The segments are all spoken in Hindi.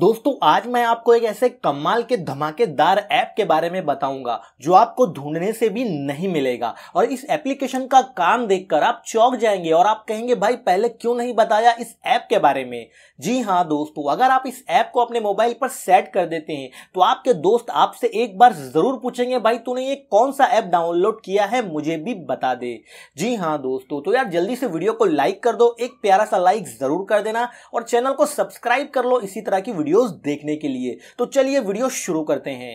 दोस्तों आज मैं आपको एक ऐसे कमाल के धमाकेदार ऐप के बारे में बताऊंगा जो आपको ढूंढने से भी नहीं मिलेगा और इस एप्लीकेशन का काम देखकर आप चौक जाएंगे और आप कहेंगे भाई पहले क्यों नहीं बताया इस ऐप के बारे में जी हाँ दोस्तों अगर आप इस ऐप को अपने मोबाइल पर सेट कर देते हैं तो आपके दोस्त आपसे एक बार जरूर पूछेंगे भाई तूने ये कौन सा ऐप डाउनलोड किया है मुझे भी बता दे जी हाँ दोस्तों तो यार जल्दी से वीडियो को लाइक कर दो एक प्यारा सा लाइक जरूर कर देना और चैनल को सब्सक्राइब कर लो इसी तरह की वीडियोस देखने के लिए तो चलिए वीडियो शुरू करते हैं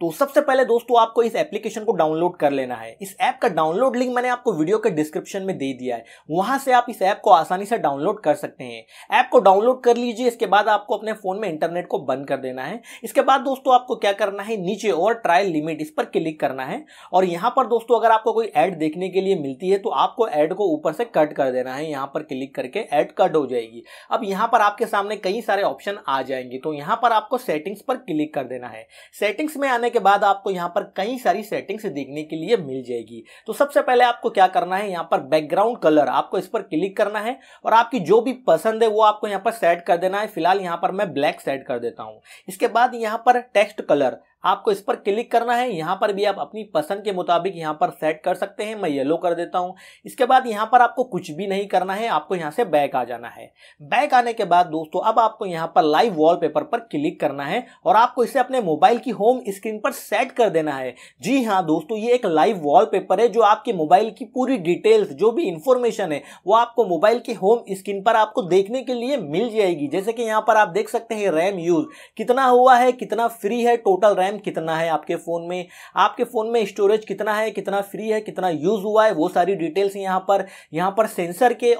तो सबसे पहले दोस्तों आपको इस एप्लीकेशन को डाउनलोड कर लेना है इस ऐप का डाउनलोड लिंक मैंने आपको वीडियो के डिस्क्रिप्शन में दे दिया है वहां से आप इस ऐप को आसानी से डाउनलोड कर सकते हैं ऐप को डाउनलोड कर लीजिए इसके बाद आपको अपने फोन में इंटरनेट को बंद कर देना है इसके बाद दोस्तों आपको क्या करना है नीचे और ट्रायल लिमिट इस पर क्लिक करना है और यहां पर दोस्तों अगर आपको कोई एड देखने के लिए मिलती है तो आपको एड को ऊपर से कट कर देना है यहां पर क्लिक करके एड कट हो जाएगी अब यहां पर आपके सामने कई सारे ऑप्शन आ जाएंगे तो यहां पर आपको सेटिंग्स पर क्लिक कर देना है सेटिंग्स में आने जाने के बाद आपको यहाँ पर कई सारी सेटिंग्स देखने के लिए मिल जाएगी तो सबसे पहले आपको क्या करना है यहाँ पर बैकग्राउंड कलर आपको इस पर क्लिक करना है और आपकी जो भी पसंद है वो आपको यहाँ पर सेट कर देना है फिलहाल यहाँ पर मैं ब्लैक सेट कर देता हूँ इसके बाद यहाँ पर टेक्स्ट कलर आपको इस पर क्लिक करना है यहाँ पर भी आप अपनी पसंद के मुताबिक यहाँ पर सेट कर सकते हैं मैं येलो कर देता हूँ इसके बाद यहाँ पर आपको कुछ भी नहीं करना है आपको यहाँ से बैक आ जाना है बैक आने के बाद दोस्तों अब आपको यहाँ पर लाइव वॉलपेपर पर क्लिक करना है और आपको इसे अपने मोबाइल की होम स्क्रीन पर सेट कर देना है जी हाँ दोस्तों ये एक लाइव पेपर है जो आपके मोबाइल की पूरी डिटेल्स जो भी इंफॉर्मेशन है वो आपको मोबाइल के होम स्क्रीन पर आपको देखने के लिए मिल जाएगी जैसे कि यहाँ पर आप देख सकते हैं रैम यूज कितना हुआ है कितना फ्री है टोटल रैम रैम कितना है आपके फ़ोन में आपके फ़ोन में स्टोरेज कितना है कितना फ्री है कितना यूज़ हुआ है वो सारी डिटेल्स यहाँ पर यहाँ पर सेंसर के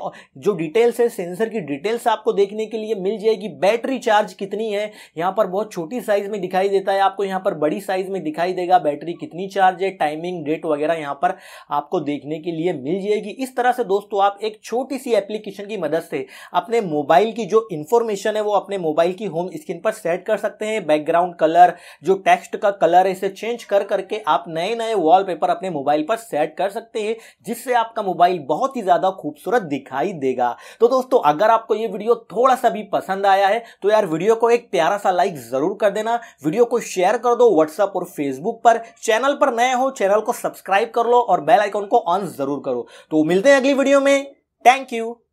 जो डिटेल्स है सेंसर की डिटेल्स आपको देखने के लिए मिल जाएगी बैटरी चार्ज कितनी है यहाँ पर बहुत छोटी साइज़ में दिखाई देता है आपको यहाँ पर बड़ी साइज़ में दिखाई देगा बैटरी कितनी चार्ज है टाइमिंग डेट वगैरह यहाँ पर आपको देखने के लिए मिल जाएगी इस तरह से दोस्तों आप एक छोटी सी एप्लीकेशन की मदद से अपने मोबाइल की जो इंफॉर्मेशन है वो अपने मोबाइल की होम स्क्रीन पर सेट कर सकते हैं बैकग्राउंड कलर जो टैक्स टेक्स्ट का कलर इसे चेंज कर करके आप नए नए वॉलपेपर अपने मोबाइल पर सेट कर सकते हैं जिससे आपका मोबाइल बहुत ही ज़्यादा खूबसूरत दिखाई देगा तो दोस्तों अगर आपको ये वीडियो थोड़ा सा भी पसंद आया है तो यार वीडियो को एक प्यारा सा लाइक ज़रूर कर देना वीडियो को शेयर कर दो व्हाट्सअप और फेसबुक पर चैनल पर नए हो चैनल को सब्सक्राइब कर लो और बेल आइकॉन को ऑन ज़रूर करो तो मिलते हैं अगली वीडियो में थैंक यू